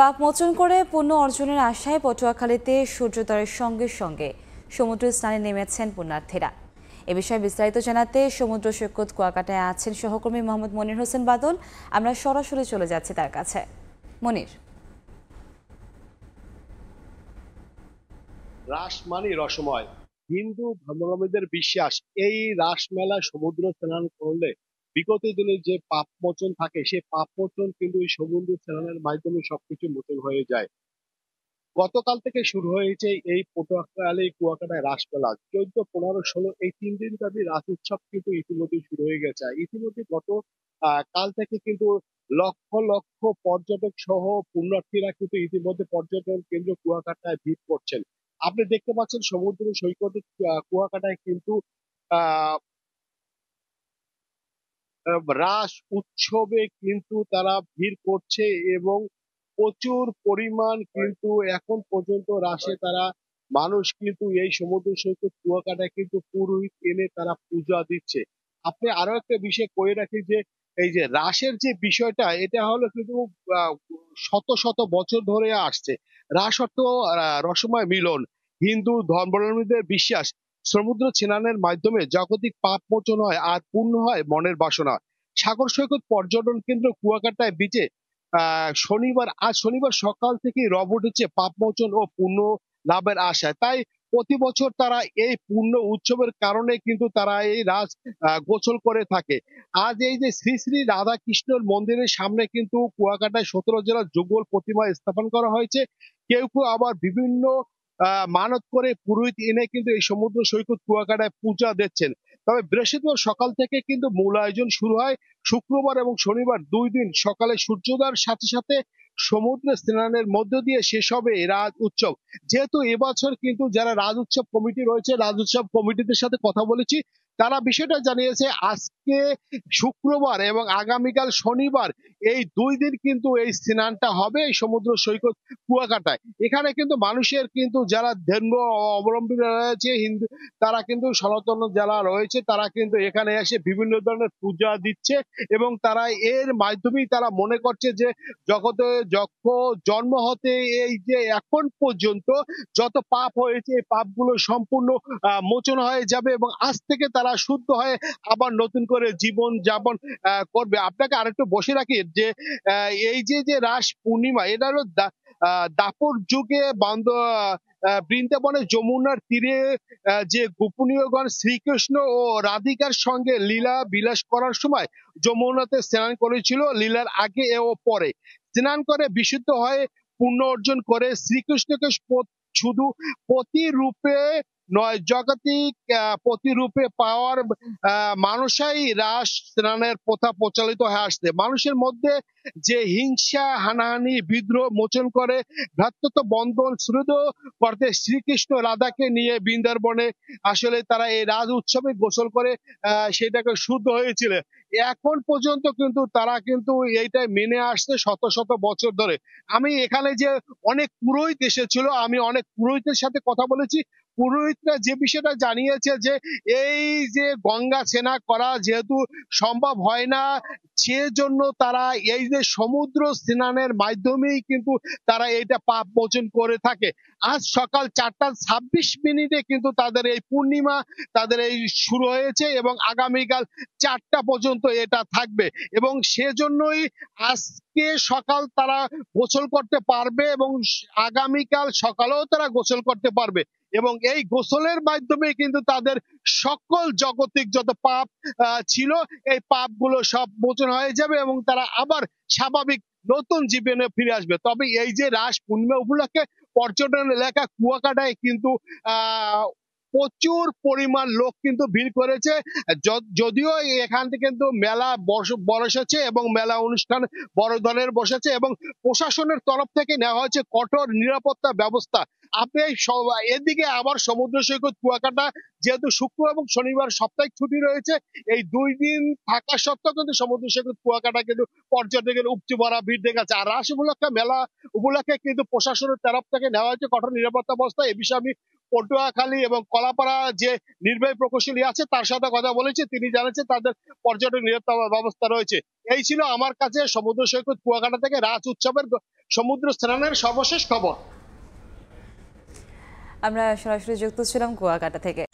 পাপ মোচন করে পুণ্য অর্জনের আশায় পটুয়াখালীতে সূর্যোদয়ের সঙ্গে সঙ্গে সমুদ্র স্নানে নেমেছেন পুণ্যার্থীরা এ বিষয়ে বিস্তারিত জানাতে সমুদ্র সৈকত কুয়াকাটায় আছেন সহকর্মী মোহাম্মদ মনির হোসেন বাদল আমরা সরাসরি চলে যাচ্ছি তার কাছে মনির রাস মানে রসময় হিন্দু ধর্মাবলম্বীদের বিশ্বাস এই রাস মেলা সমুদ্র স্নান করলে বিগত দিনের যে মোচন থাকে সেই মোচন কিন্তু এই সমুদ্র স্নানের মাধ্যমে সবকিছু মোচন হয়ে যায় গতকাল থেকে শুরু হয়েছে এই পটুয়াখালী কুয়াকাটায় রাসমেলা চোদ্দ পনেরো ষোলো এই তিন দিন ব্যাপী রাস উৎসব কিন্তু ইতিমধ্যে শুরু হয়ে গেছে ইতিমধ্যে গত কাল থেকে কিন্তু লক্ষ লক্ষ পর্যটক সহ পুণ্যার্থীরা কিন্তু ইতিমধ্যে পর্যটন কেন্দ্র কুয়াকাটায় ভিড় করছেন আপনি দেখতে পাচ্ছেন সমুদ্র সৈকতে কুয়াকাটায় কিন্তু আহ রাস উৎসবে কিন্তু তারা ভিড় করছে এবং প্রচুর পরিমাণ কিন্তু এখন পর্যন্ত রাসে তারা মানুষ কিন্তু এই সমুদ্র সৈকত কুয়াকাটা কিন্তু পুরোহিত এনে তারা পূজা দিচ্ছে আপনি আরো একটা বিষয় কয়ে রাখি যে এই যে রাসের যে বিষয়টা এটা হলো কিন্তু শত শত বছর ধরে আসছে রাস অর্থ রসময় মিলন হিন্দু ধর্মাবলম্বীদের বিশ্বাস সমুদ্র ছিনানের মাধ্যমে জাগতিক পাপ মোচন হয় আর পূর্ণ হয় মনের বাসনা সাগর সৈকত পর্যটন কেন্দ্র কুয়াকাটায় বিচে শনিবার আজ শনিবার সকাল থেকে রব উঠেছে পাপ মোচন ও পূর্ণ লাভের আশায় তাই প্রতি বছর তারা এই পূর্ণ উৎসবের কারণে কিন্তু তারা এই রাজ গোছল করে থাকে আজ এই যে শ্রী শ্রী রাধা কৃষ্ণের মন্দিরের সামনে কিন্তু কুয়াকাটায় সতেরো জেলার যুগল প্রতিমা স্থাপন করা হয়েছে কেউ কেউ আবার বিভিন্ন মানত করে পুরোহিত এনে কিন্তু এই সমুদ্র সৈকত কুয়াকাটায় পূজা দিচ্ছেন তবে বৃহস্পতিবার সকাল থেকে কিন্তু মূল আয়োজন শুরু হয় শুক্রবার এবং শনিবার দুই দিন সকালে সূর্যোদয়ের সাথে সাথে সমুদ্র স্নানের মধ্য দিয়ে শেষ হবে রাজ উৎসব যেহেতু এবছর কিন্তু যারা রাজ উৎসব কমিটি রয়েছে রাজ উৎসব কমিটিদের সাথে কথা বলেছি তারা বিষয়টা জানিয়েছে আজকে শুক্রবার এবং আগামীকাল শনিবার এই দুই দিন কিন্তু এই স্নানটা হবে এই সমুদ্র সৈকত কুয়াকাটায় এখানে কিন্তু মানুষের কিন্তু যারা ধর্ম অবলম্বীরা রয়েছে হিন্দু তারা কিন্তু সনাতন যারা রয়েছে তারা কিন্তু এখানে এসে বিভিন্ন ধরনের পূজা দিচ্ছে এবং তারা এর মাধ্যমেই তারা মনে করছে যে জগতে যক্ষ জন্ম হতে এই যে এখন পর্যন্ত যত পাপ হয়েছে এই পাপগুলো সম্পূর্ণ মোচন হয়ে যাবে এবং আজ থেকে তারা তারা শুদ্ধ হয়ে আবার নতুন করে জীবন যাপন করবে আপনাকে আরেকটু বসে রাখি যে এই যে যে রাস পূর্ণিমা এটা হলো দাপর যুগে বান্দ বৃন্দাবনে যমুনার তীরে যে গোপনীয়গণ শ্রীকৃষ্ণ ও রাধিকার সঙ্গে লীলা বিলাস করার সময় যমুনাতে স্নান করেছিল লীলার আগে ও পরে স্নান করে বিশুদ্ধ হয়ে পুণ্য অর্জন করে শ্রীকৃষ্ণকে শুধু প্রতিরূপে নয় জাগতিক প্রতিরূপে পাওয়ার মানুষই রাস স্নানের প্রথা প্রচলিত হয়ে আসছে মানুষের মধ্যে যে হিংসা হানাহানি বিদ্রোহ মোচন করে ভ্রাতৃত্ব বন্ধন শ্রুত করতে শ্রীকৃষ্ণ রাধাকে নিয়ে বৃন্দাবনে আসলে তারা এই রাজ উৎসবে গোসল করে সেটাকে শুদ্ধ হয়েছিল এখন পর্যন্ত কিন্তু তারা কিন্তু এইটাই মেনে আসছে শত শত বছর ধরে আমি এখানে যে অনেক পুরোহিত এসেছিল আমি অনেক পুরোহিতের সাথে কথা বলেছি পুরোহিতরা যে বিষয়টা জানিয়েছে যে এই যে গঙ্গা সেনা করা যেহেতু সম্ভব হয় না সেজন্য তারা এই যে সমুদ্র স্নানের মাধ্যমেই কিন্তু তারা এইটা পাপ মোচন করে থাকে আজ সকাল চারটা ছাব্বিশ মিনিটে কিন্তু তাদের এই পূর্ণিমা তাদের এই শুরু হয়েছে এবং আগামীকাল চারটা পর্যন্ত এটা থাকবে এবং সেজন্যই আজকে সকাল তারা গোসল করতে পারবে এবং আগামীকাল সকালেও তারা গোসল করতে পারবে এবং এই গোসলের মাধ্যমে কিন্তু তাদের সকল জগতিক যত পাপ ছিল এই পাপগুলো সব মোচন হয়ে যাবে এবং তারা আবার স্বাভাবিক নতুন জীবনে ফিরে আসবে তবে এই যে রাস পূর্ণিমা উপলক্ষে পর্যটন এলাকা কুয়াকাটায় কিন্তু আহ প্রচুর পরিমাণ লোক কিন্তু ভিড় করেছে যদিও এখান থেকে কিন্তু মেলা বসেছে এবং মেলা অনুষ্ঠান বড় ধরনের বসেছে এবং প্রশাসনের তরফ থেকে নেওয়া হয়েছে কঠোর নিরাপত্তা ব্যবস্থা আপনি এদিকে আবার সমুদ্র সৈকত কুয়াকাটা যেহেতু শুক্র এবং শনিবার সপ্তাহে ছুটি রয়েছে এই দুই দিন থাকা সত্ত্বেও কিন্তু সমুদ্র সৈকত কুয়াকাটা কিন্তু পর্যটকের উপচে পড়া ভিড় দেখাচ্ছে আর রাস উপলক্ষে মেলা উপলক্ষে কিন্তু প্রশাসনের তরফ থেকে নেওয়া হয়েছে কঠোর নিরাপত্তা ব্যবস্থা এ বিষয়ে আমি পটুয়াখালী এবং কলাপাড়া যে নির্বাহী প্রকৌশলী আছে তার সাথে কথা বলেছে তিনি জানিয়েছেন তাদের পর্যটন নিরাপত্তা ব্যবস্থা রয়েছে এই ছিল আমার কাছে সমুদ্র সৈকত কুয়াকাটা থেকে রাজ উৎসবের সমুদ্র স্নানের সর্বশেষ খবর আমরা সরাসরি যুক্ত ছিলাম কুয়াকাটা থেকে